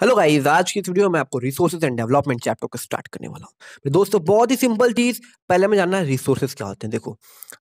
Hello guys आज की video में आपको रिसोर्सेज एंड डेवलपमेंट चैप्टर को स्टार्ट करने वाला हूँ दोस्तों बहुत ही सिंपल चीज़ पहले मैं जानना है रिसोर्सेज क्या होते हैं देखो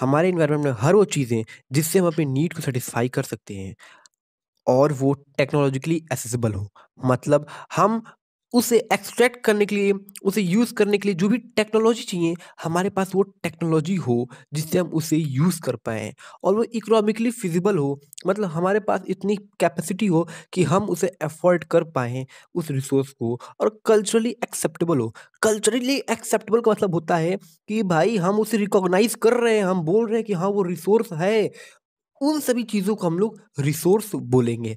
हमारे इन्वायरमेंट में हर वो चीज़ें जिससे हम अपनी नीड को सेटिस्फाई कर सकते हैं और वो टेक्नोलॉजिकली एसेसिबल हो मतलब हम उसे एक्सट्रैक्ट करने के लिए उसे यूज़ करने के लिए जो भी टेक्नोलॉजी चाहिए हमारे पास वो टेक्नोलॉजी हो जिससे हम उसे यूज़ कर पाएँ और वो इकोनॉमिकली फिजिबल हो मतलब हमारे पास इतनी कैपेसिटी हो कि हम उसे एफोर्ड कर पाएँ उस रिसोर्स को और कल्चरली एक्सेप्टेबल हो कल्चरली एक्सेप्टेबल का मतलब होता है कि भाई हम उसे रिकॉग्नाइज कर रहे हैं हम बोल रहे हैं कि हाँ वो रिसोर्स है उन सभी चीज़ों को हम लोग रिसोर्स बोलेंगे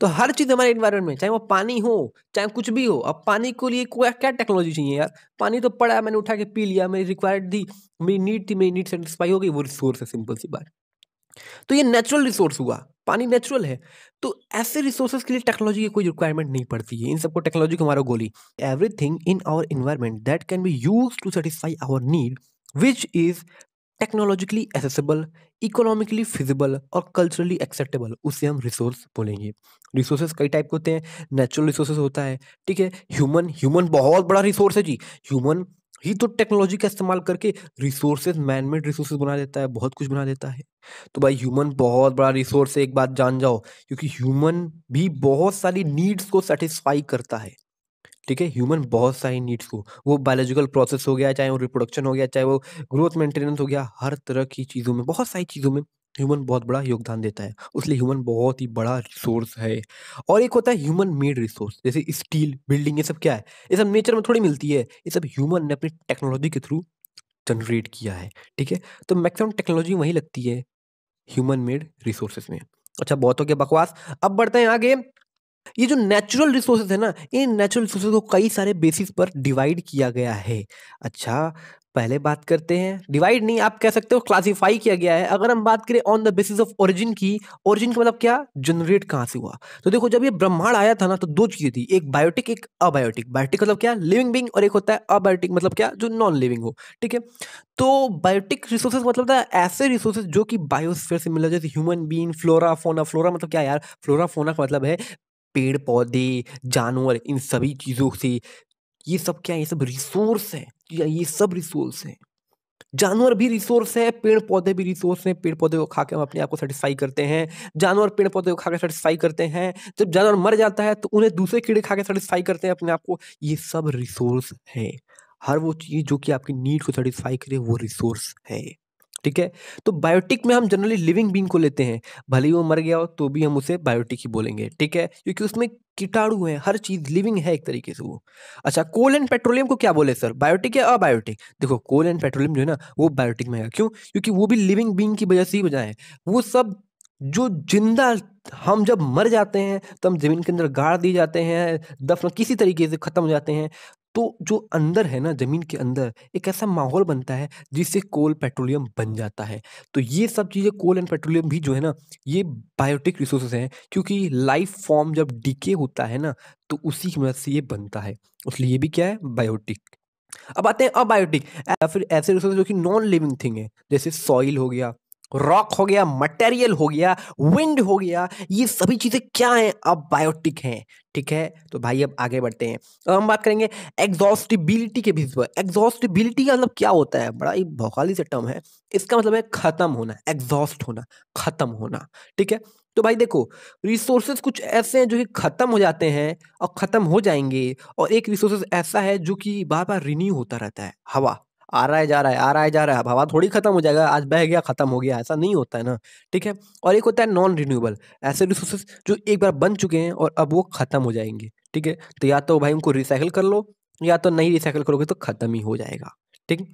तो हर चीज़ हमारे इन्वायरमेंट में चाहे वो पानी हो चाहे कुछ भी हो अब पानी को लिए क्या क्या टेक्नोलॉजी चाहिए यार पानी तो पड़ा मैंने उठा के पी लिया मेरी रिक्वायर्ड थी मेरी नीड थी मेरी नीड सेटिस्फाई हो गई वो रिसोर्स है सिंपल सी बात तो ये नेचुरल रिसोर्स हुआ पानी नेचुरल है तो ऐसे रिसोर्सेज के लिए टेक्नोलॉजी की कोई रिक्वायरमेंट नहीं पड़ती है इन सबको टेक्नोलॉजी को हमारा गोली everything in our environment that can be use to satisfy our need which is technologically accessible economically feasible और कल्चरली एक्सेप्टेबल उसे हम रिसोर्स बोलेंगे रिसोर्सेज कई टाइप के होते हैं नेचुरल रिसोर्सेज होता है ठीक है ह्यूमन ह्यूमन बहुत बड़ा रिसोर्स है जी ह्यूमन ही तो टेक्नोलॉजी का इस्तेमाल करके रिसोर्सेज मैनमेड रिसोर्सेज बना देता है बहुत कुछ बना देता है तो भाई ह्यूमन बहुत बड़ा रिसोर्स है एक बात जान जाओ क्योंकि ह्यूमन भी बहुत सारी नीड्स को सेटिस्फाई करता है ठीक है ह्यूमन बहुत सारी नीड्स को वो बायोलॉजिकल प्रोसेस हो गया चाहे वो रिप्रोडक्शन हो गया चाहे वो ग्रोथ मेंटेनेंस हो गया हर तरह की चीज़ों में बहुत सारी चीज़ों में ह्यूमन बहुत बड़ा योगदान देता है उसलिए ह्यूमन बहुत ही बड़ा रिसोर्स है और एक होता है ह्यूमन मेड रिसोर्स जैसे स्टील बिल्डिंग ये सब क्या है ये सब नेचर में थोड़ी मिलती है ये सब ह्यूमन ने अपनी टेक्नोलॉजी के थ्रू जनरेट किया है ठीक है तो मैक्सिमम टेक्नोलॉजी वहीं लगती है ह्यूमन मेड रिसोर्सेज में अच्छा बहुत हो गया बकवास अब बढ़ते हैं आगे ये जो नेचुरल रिसोर्सेज है ना इन नेचुरल रिसोर्सेज को कई सारे बेसिस पर डिवाइड किया गया है अच्छा पहले बात करते हैं डिवाइड नहीं आप कह सकते हो क्लासिफाई किया गया है अगर हम बात करें on the basis of origin की ओरिजिन का मतलब क्या जनरेट कहाँ से हुआ तो देखो जब ये ब्रह्मांड आया था ना तो दो चीज़ें थी एक बायोटिक एक अबायोटिक बायोटिक मतलब क्या लिविंग बींग और एक होता है अबायोटिक मतलब क्या जो नॉन लिविंग हो ठीक है तो बायोटिक रिसोर्सेज मतलब था ऐसे रिसोर्सेज जो कि बायोस्फेयर से मिला जैसे human being flora fauna flora मतलब क्या यार फ्लोरा फोना का मतलब है पेड़ पौधे जानवर इन सभी चीज़ों से ये सब क्या है ये सब रिसोर्स है या ये सब रिसोर्स है जानवर भी रिसोर्स है पेड़ पौधे भी रिसोर्स हैं पेड़ पौधे को खा के हम अपने आप को सेटिस्फाई करते हैं जानवर पेड़ पौधे को खा के सेटिस्फाई करते हैं जब जानवर मर जाता है तो उन्हें दूसरे कीड़े खा के सेटिस्फाई करते हैं अपने आप को ये सब रिसोर्स है हर वो चीज़ जो कि आपकी नीड को सेटिस्फाई करे वो रिसोर्स है ठीक है तो बायोटिक में हम जनरली लिविंग बींग को लेते हैं भले ही वो मर गया हो तो भी हम उसे बायोटिक ही बोलेंगे ठीक है क्योंकि उसमें कीटाणु है हर चीज लिविंग है एक तरीके से वो अच्छा कोल एंड पेट्रोलियम को क्या बोले सर बायोटिक या अबायोटिक देखो कोल एंड पेट्रोलियम जो है ना वो बायोटिक में है क्यों क्योंकि वो भी लिविंग बींग की वजह से ही वजह है वो सब जो जिंदा हम जब मर जाते हैं तो हम ज़मीन के अंदर गाड़ दिए जाते हैं दफन किसी तरीके से ख़त्म हो जाते हैं तो जो अंदर है ना ज़मीन के अंदर एक ऐसा माहौल बनता है जिससे कोल पेट्रोलियम बन जाता है तो ये सब चीज़ें कोल एंड पेट्रोलियम भी जो है ना ये बायोटिक रिसोर्सेज हैं क्योंकि लाइफ फॉर्म जब डीके होता है ना तो उसी की मदद से ये बनता है इसलिए ये भी क्या है बायोटिक अब आते हैं अबायोटिक या फिर ऐसे रिसोर्स जो कि नॉन लिविंग थिंग है जैसे सॉइल हो गया रॉक हो गया मटेरियल हो गया विंड हो गया ये सभी चीज़ें क्या हैं अब बायोटिक हैं ठीक है तो भाई अब आगे बढ़ते हैं अब हम बात करेंगे एग्जॉस्टिबिलिटी के बीच पर एग्जॉस्टिबिलिटी का मतलब क्या होता है बड़ा ही भौकाली से टर्म है इसका मतलब है ख़त्म होना एग्जॉस्ट होना ख़त्म होना ठीक है तो भाई देखो रिसोर्सेज कुछ ऐसे हैं जो कि ख़त्म हो जाते हैं और ख़त्म हो जाएंगे और एक रिसोर्सेज ऐसा है जो कि बार बार रिन्यू होता रहता है हवा आ रहा है जा रहा है आ रहा है जा रहा है अब हवा थोड़ी खत्म हो जाएगा आज बह गया खत्म हो गया ऐसा नहीं होता है ना ठीक है और एक होता है नॉन रिन्यूएबल ऐसे रिसोर्सेज जो एक बार बन चुके हैं और अब वो खत्म हो जाएंगे ठीक है तो या तो भाई उनको रिसाइकिल कर लो या तो नहीं रिसाइकिल करोगे तो खत्म ही हो जाएगा ठीक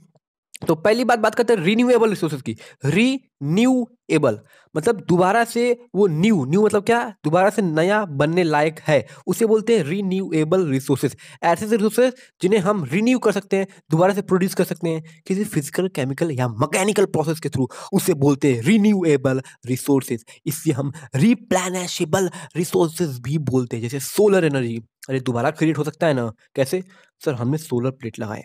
तो पहली बात बात करते हैं रिन्यूएबल रिसोर्सेज की री न्यू एबल मतलब दोबारा से वो न्यू न्यू मतलब क्या दोबारा से नया बनने लायक है उसे बोलते हैं रीन्यूएबल रिसोर्सेज ऐसे रिसोर्सेज जिन्हें हम रीन्यू कर सकते हैं दोबारा से प्रोड्यूस कर सकते हैं किसी फिजिकल केमिकल या मैकेनिकल प्रोसेस के थ्रू उसे बोलते हैं रीन्यूएबल रिसोर्सेज इससे हम रिप्लैनेशेबल रिसोर्सेज भी बोलते हैं जैसे सोलर एनर्जी अरे दोबारा क्रिएट हो सकता है ना कैसे सर हमने सोलर प्लेट लगाए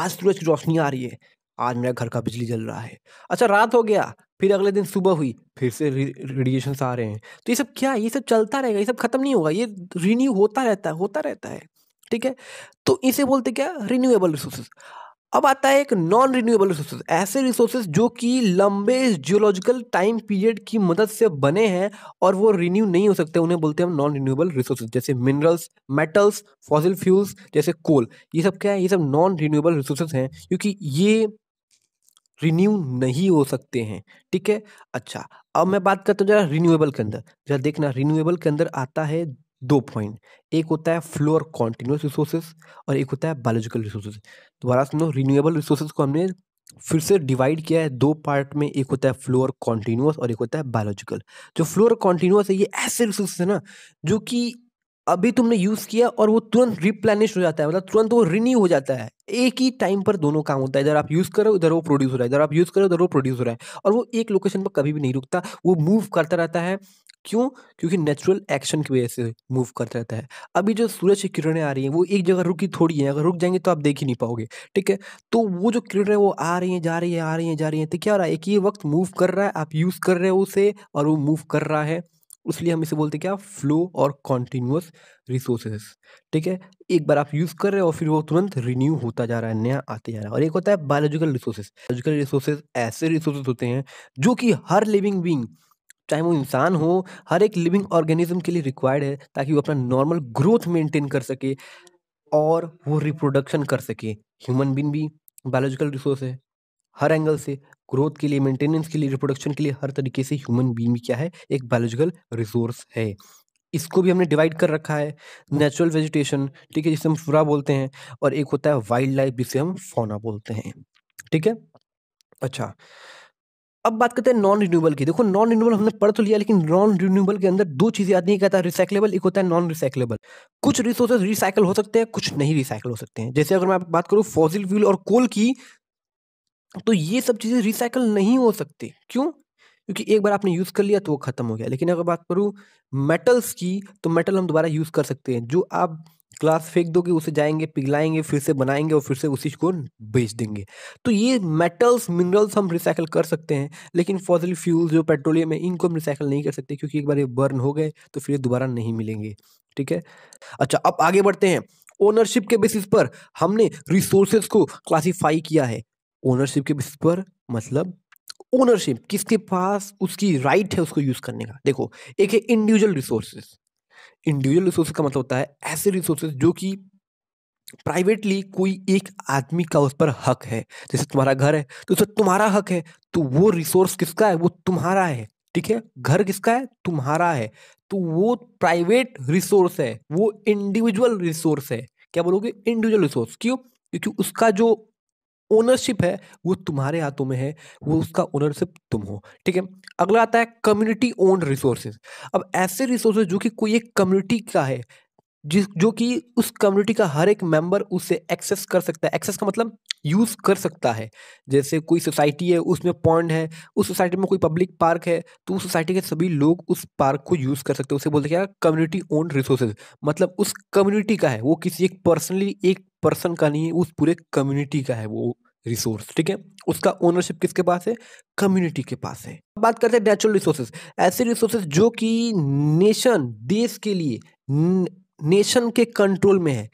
आज सूरज की रोशनी आ रही है आज मेरा घर का बिजली जल रहा है अच्छा रात हो गया फिर अगले दिन सुबह हुई फिर से रेडिएशन आ रहे हैं तो ये सब क्या है ये सब चलता रहेगा ये सब खत्म नहीं होगा ये रिन्यू होता रहता है होता रहता है ठीक है तो इसे बोलते क्या रिन्यूएबल रिसोर्सेज अब आता है एक नॉन रिन्यूएबल रिसोर्सेज ऐसे रिसोर्सेज जो कि लंबे जियोलॉजिकल टाइम पीरियड की मदद से बने हैं और वो रिन्यू नहीं हो सकते उन्हें बोलते हैं हम नॉन रिन्यूएबल रिसोर्सेज जैसे मिनरल्स मेटल्स फॉसिल फ्यूल्स जैसे कोल ये सब क्या है ये सब नॉन रिन्यूएबल रिसोर्सेज हैं क्योंकि ये रिन्यू नहीं हो सकते हैं ठीक है अच्छा अब मैं बात करता हूँ जरा रिन्यूएबल के अंदर जरा देखना रिन्यूएबल के अंदर आता है दो पॉइंट एक होता है फ्लोर कॉन्टिन्यूस रिसोर्सेज और एक होता है बायोलॉजिकल रिसोर्सेज दोबारा सुनो रिन्यूएबल रिसोर्सेज को हमने फिर से डिवाइड किया है दो पार्ट में एक होता है फ्लोर कॉन्टीन्यूस और एक होता है बायोलॉजिकल जो फ्लोर कॉन्टिन्यूस है ये ऐसे रिसोर्सेज है ना जो कि अभी तुमने यूज किया और वो तुरंत रिप्लेनिश हो जाता है मतलब तुरंत वो रिन्यू हो जाता है एक ही टाइम पर दोनों काम होता है इधर आप यूज करो इधर वो प्रोड्यूस हो रहा है इधर आप यूज करो इधर वो प्रोड्यूस हो रहा है और वो एक लोकेशन पर कभी भी नहीं रुकता वो मूव करता रहता है क्यों क्योंकि नेचुरल एक्शन की वजह से मूव करता रहता है अभी जो सूरज की किरणें आ रही हैं वो एक जगह रुकी थोड़ी है अगर रुक जाएंगे तो आप देख ही नहीं पाओगे ठीक है तो वो जो किरणें वो आ रही हैं जा रही है आ रही हैं जा रही हैं तो क्या हो रहा है एक ही वक्त मूव कर रहा है आप यूज़ कर रहे हो उसे और वो मूव कर रहा है उसलिए हम इसे बोलते हैं क्या फ्लो और कॉन्टीन्यूस रिसोर्सेज ठीक है एक बार आप यूज़ कर रहे हो फिर वो तुरंत रिन्यू होता जा रहा है नया आते जा रहा है और एक होता है बायोलॉजिकल रिसोर्सेज बायोलॉजिकल रिसोर्सेज ऐसे रिसोर्सेज होते हैं जो कि हर लिविंग बींग चाहे वो इंसान हो हर एक लिविंग ऑर्गेनिज्म के लिए रिक्वायर्ड है ताकि वो अपना नॉर्मल ग्रोथ मेंटेन कर सके और वो रिप्रोडक्शन कर सके ह्यूमन बीन भी बायोलॉजिकल रिसोर्स है हर एंगल से ग्रोथ के लिए मेंटेनेंस के लिए रिप्रोडक्शन के लिए हर तरीके से ह्यूमन बींग क्या है एक बायोलॉजिकल रिसोर्स है इसको भी हमने डिवाइड कर रखा है नेचुरल वेजिटेशन ठीक है जिसे हम फ्रा बोलते हैं और एक होता है वाइल्ड लाइफ जिसे हम फोना बोलते हैं ठीक है अच्छा अब बात करते हैं नॉन रिन्यूएबल की देखो नॉन रिन्यूएबल हमने पढ़ तो लिया लेकिन नॉन रिन्यूएबल के अंदर दो चीज़ें आती है कहता है रिसाइकलेबल एक होता है नॉन रिसाइकलेबल कुछ रिसोर्सेज रिसाइकल हो सकते हैं कुछ नहीं रिसाइकल हो सकते हैं जैसे अगर मैं बात करूँ फॉसिल फ्यूल और कोल की तो ये सब चीज़ें रिसाइकल नहीं हो सकती क्यों क्योंकि एक बार आपने यूज़ कर लिया तो वो ख़त्म हो गया लेकिन अगर बात करूँ मेटल्स की तो मेटल हम दोबारा यूज़ कर सकते हैं जो आप ग्लास फेंक दोगे उसे जाएंगे पिघलाएंगे फिर से बनाएंगे और फिर से उसी को बेच देंगे तो ये मेटल्स मिनरल्स हम रिसाइकल कर सकते हैं लेकिन फॉजल फ्यूल्स जो पेट्रोलियम है इनको हम रिसाइकल नहीं कर सकते क्योंकि एक बार ये बर्न हो गए तो फिर दोबारा नहीं मिलेंगे ठीक है अच्छा अब आगे बढ़ते हैं ओनरशिप के बेसिस पर हमने रिसोर्सेज को क्लासीफाई किया है ओनरशिप के बेसिस पर मतलब ओनरशिप किसके पास उसकी राइट right है उसको यूज करने का देखो एक है इंडिविजुअल रिसोर्सेज इंडिविजुअल रिसोर्स का मतलब होता है ऐसे रिसोर्सेज जो कि प्राइवेटली कोई एक आदमी का उस पर हक है जैसे तुम्हारा घर है तो उसमें तुम्हारा हक है तो वो रिसोर्स किसका है वो तुम्हारा है ठीक है घर किसका है तुम्हारा है तो वो प्राइवेट रिसोर्स है वो इंडिविजुअल रिसोर्स है क्या बोलोगे इंडिविजुअल रिसोर्स क्यों क्योंकि उसका जो ओनरशिप है वो तुम्हारे हाथों में है वो उसका ओनरशिप तुम हो ठीक है अगला आता है कम्युनिटी ओन रिसोर्सेज अब ऐसे रिसोर्सेज जो कि कोई एक कम्युनिटी का है जिस जो कि उस कम्युनिटी का हर एक मेंबर उसे एक्सेस कर सकता है एक्सेस का मतलब यूज़ कर सकता है जैसे कोई सोसाइटी है उसमें पॉइंट है उस सोसाइटी में कोई पब्लिक पार्क है तो उस सोसाइटी के सभी लोग उस पार्क को यूज़ कर सकते हैं उसे बोलते क्या कम्युनिटी ओन रिसोर्सेज मतलब उस कम्युनिटी का है वो किसी एक पर्सनली एक पर्सन का नहीं है उस पूरे कम्युनिटी का है वो रिसोर्स ठीक है उसका ओनरशिप किसके पास है कम्युनिटी के पास है अब बात करते हैं नेचुरल रिसोर्सेज ऐसे रिसोर्सेज जो कि नेशन देश के लिए नेशन के कंट्रोल में है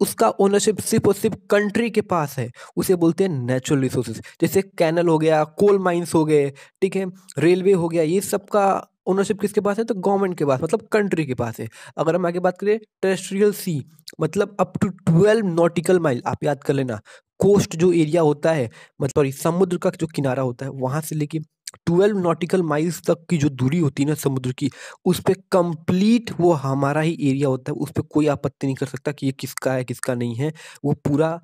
उसका ओनरशिप सिर्फ और सिर्फ कंट्री के पास है उसे बोलते हैं नेचुरल रिसोर्सेज जैसे कैनल हो गया कोल माइंस हो गए ठीक है रेलवे हो गया ये सब का ओनरशिप किसके पास है तो गवर्नमेंट के पास मतलब कंट्री के पास है अगर हम आगे बात करें टेरेस्ट्रियल सी मतलब up to twelve nautical mile आप याद कर लेना कोस्ट जो एरिया होता है मतलब समुद्र का जो किनारा होता है वहाँ से लेके ट्वेल्व नॉटिकल माइल्स तक की जो दूरी होती है ना समुद्र की उस पर कंप्लीट वो हमारा ही एरिया होता है उस पर कोई आपत्ति नहीं कर सकता कि ये किसका है किसका नहीं है वो पूरा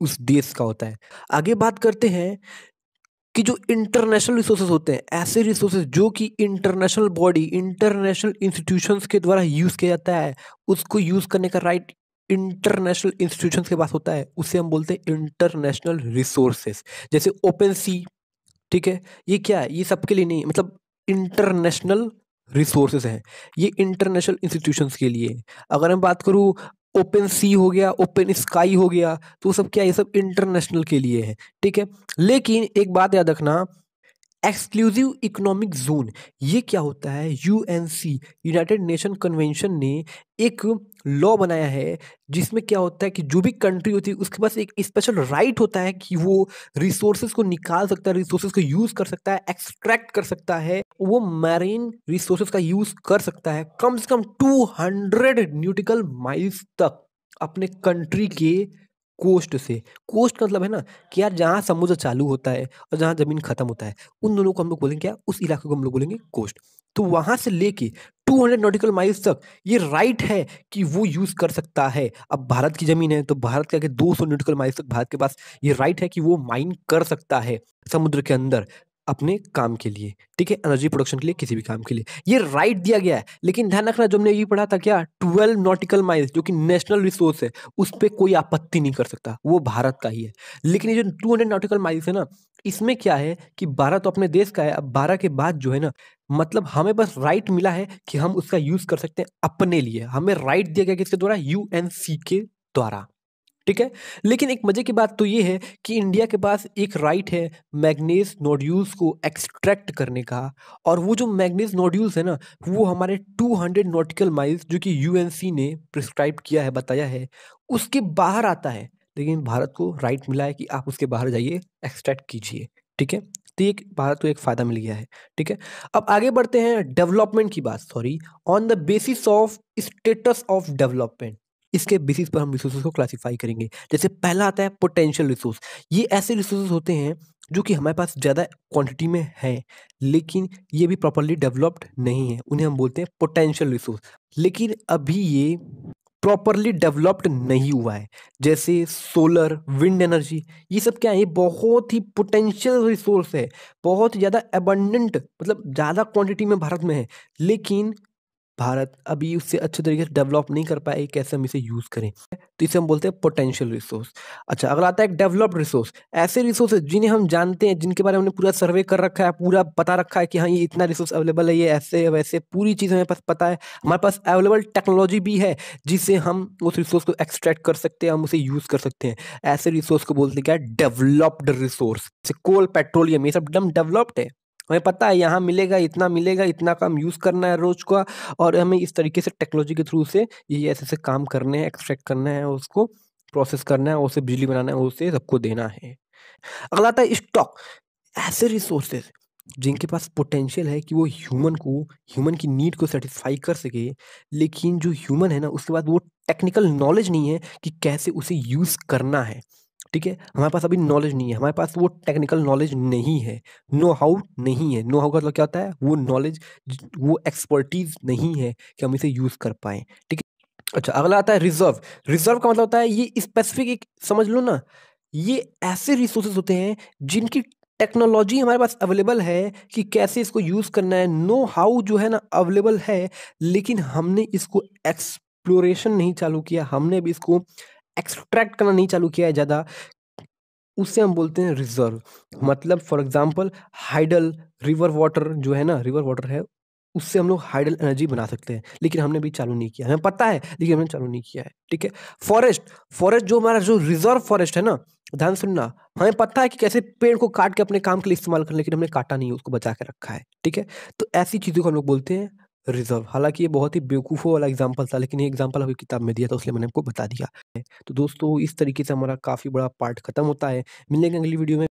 उस देश का होता है आगे बात करते हैं कि जो इंटरनेशनल रिसोर्सेज होते हैं ऐसे रिसोर्सेज जो कि इंटरनेशनल बॉडी इंटरनेशनल इंस्टीट्यूशंस के द्वारा यूज़ किया जाता है उसको यूज़ करने का राइट इंटरनेशनल इंस्टीट्यूशंस के पास होता है उसे हम बोलते हैं इंटरनेशनल रिसोर्सेज जैसे ओपन सी ठीक है ये क्या है ये सबके लिए नहीं मतलब इंटरनेशनल रिसोर्सेज हैं ये इंटरनेशनल इंस्टीट्यूशंस के लिए अगर मैं बात करूँ ओपन सी हो गया ओपन स्काई हो गया तो सब क्या ये सब इंटरनेशनल के लिए है ठीक है लेकिन एक बात याद रखना एक्सक्लूसिव इकोनॉमिक जोन ये क्या होता है यूएनसी यूनाइटेड नेशन कन्वेंशन ने एक लॉ बनाया है जिसमें क्या होता है कि जो भी कंट्री होती है उसके पास एक स्पेशल राइट होता है कि वो रिसोर्सेज को निकाल सकता है रिसोर्सेज को यूज़ कर सकता है एक्सट्रैक्ट कर सकता है वो मैरीन रिसोर्सेज का यूज़ कर सकता है कम से कम टू हंड्रेड न्यूटिकल माइल्स तक अपने कंट्री के कोस्ट से कोस्ट का मतलब है ना कि यार जहाँ समुद्र चालू होता है और जहाँ ज़मीन ख़त्म होता है उन दोनों को हम लोग बोलेंगे क्या उस इलाके को हम लोग बोलेंगे कोस्ट तो वहाँ से लेके 200 नॉटिकल माइल्स तक ये राइट है कि वो यूज़ कर सकता है अब भारत की ज़मीन है तो भारत के आगे 200 नॉटिकल माइल्स तक भारत के पास ये राइट है कि वो माइन कर सकता है समुद्र के अंदर अपने काम के लिए ठीक है एनर्जी प्रोडक्शन के लिए किसी भी काम के लिए ये राइट दिया गया है लेकिन ध्यान रखना जो हमने ये पढ़ा था क्या ट्वेल्व नॉटिकल माइल्स जो कि नेशनल रिसोर्स है उस पर कोई आपत्ति नहीं कर सकता वो भारत का ही है लेकिन ये जो टू हंड्रेड नॉटिकल माइल्स है ना इसमें क्या है कि बारह तो अपने देश का है अब बारह के बाद जो है ना मतलब हमें बस राइट मिला है कि हम उसका यूज कर सकते हैं अपने लिए हमें राइट दिया गया किसके द्वारा यू के द्वारा ठीक है लेकिन एक मजे की बात तो ये है कि इंडिया के पास एक राइट है मैग्नीज नोड्यूल्स को एक्सट्रैक्ट करने का और वो जो मैग्नीज नोड्यूल्स है ना वो हमारे 200 नॉटिकल माइल्स जो कि यूएनसी ने प्रिस्क्राइब किया है बताया है उसके बाहर आता है लेकिन भारत को राइट मिला है कि आप उसके बाहर जाइए एक्सट्रैक्ट कीजिए ठीक है तो एक भारत को एक फ़ायदा मिल गया है ठीक है अब आगे बढ़ते हैं डेवलपमेंट की बात sorry on the basis of status of development इसके बेसिस पर हम रिसोर्स को क्लासीफाई करेंगे जैसे पहला आता है पोटेंशियल रिसोर्स ये ऐसे रिसोर्सेज होते हैं जो कि हमारे पास ज़्यादा क्वांटिटी में है लेकिन ये भी प्रॉपरली डेवलप्ड नहीं है उन्हें हम बोलते हैं पोटेंशियल रिसोर्स लेकिन अभी ये प्रॉपरली डेवलप्ड नहीं हुआ है जैसे सोलर विंड एनर्जी ये सब क्या है बहुत ही पोटेंशियल रिसोर्स है बहुत ज़्यादा एबंडेंट मतलब ज़्यादा क्वांटिटी में भारत में है लेकिन भारत अभी उससे अच्छे तरीके से डेवलप नहीं कर पाया कैसे हम इसे यूज़ करें तो इसे हम बोलते हैं पोटेंशियल रिसोर्स अच्छा अगला आता है एक डेवलप्ड रिसोर्स ऐसे रिसोर्स जिन्हें हम जानते हैं जिनके बारे में हमने पूरा सर्वे कर रखा है पूरा पता रखा है कि हाँ ये इतना रिसोर्स अवेलेबल है ये ऐसे वैसे पूरी चीज़ हमारे पास पता है हमारे पास अवेलेबल टेक्नोलॉजी भी है जिससे हम उस रिसोर्स को एक्सट्रैक्ट कर सकते हैं हम उसे यूज़ कर सकते हैं ऐसे रिसोर्स को बोलते क्या डेवलप्ड रिसोर्स कोल पेट्रोलियम ये सब एकदम डेवलप्ड है हमें पता है यहाँ मिलेगा इतना मिलेगा इतना काम यूज़ करना है रोज का और हमें इस तरीके से टेक्नोलॉजी के थ्रू से ये ऐसे ऐसे काम करने हैं एक्सट्रैक्ट करना है उसको प्रोसेस करना है उसे बिजली बनाना है उसे सबको देना है अगला आता है स्टॉक ऐसे रिसोर्सेज जिनके पास पोटेंशियल है कि वो ह्यूमन को ह्यूमन की नीड को सेटिस्फाई कर सके लेकिन जो ह्यूमन है ना उसके बाद वो टेक्निकल नॉलेज नहीं है कि कैसे उसे यूज़ करना है ठीक है हमारे पास अभी नॉलेज नहीं है हमारे पास वो टेक्निकल नॉलेज नहीं है नो हाउ नहीं है नो हाउ का मतलब क्या होता है वो नॉलेज वो एक्सपर्टीज नहीं है कि हम इसे यूज़ कर पाए ठीक है अच्छा अगला आता है रिजर्व रिजर्व का मतलब होता है ये स्पेसिफिक एक समझ लो ना ये ऐसे रिसोर्सेज होते हैं जिनकी टेक्नोलॉजी हमारे पास अवेलेबल है कि कैसे इसको यूज़ करना है नो हाउ जो है ना अवेलेबल है लेकिन हमने इसको एक्सप्लोरेशन नहीं चालू किया हमने अभी इसको एक्सट्रैक्ट करना नहीं चालू किया है ज़्यादा उससे हम बोलते हैं रिजर्व मतलब for example hydel river water जो है ना रिवर वाटर है उससे हम लोग हाइडल एनर्जी बना सकते हैं लेकिन हमने भी चालू नहीं किया हमें पता है लेकिन हमने चालू नहीं किया है ठीक है फॉरेस्ट फॉरेस्ट जो हमारा जो रिजर्व फॉरेस्ट है ना ध्यान सुनना हमें पता है कि कैसे पेड़ को काट के अपने काम के लिए इस्तेमाल कर लेकिन हमने काटा नहीं उसको बचा के रखा है ठीक है तो ऐसी चीज़ों को हम लोग बोलते हैं रिज़र्व हालांकि ये बहुत ही बेवकूफ़ों वाला एग्ज़ाम्पल था लेकिन ये एग्ज़ाम्पल अभी किताब में दिया था उसने मैंने आपको बता दिया है। तो दोस्तों इस तरीके से हमारा काफ़ी बड़ा पार्ट खत्म होता है। मिलेंगे अगली वीडियो में।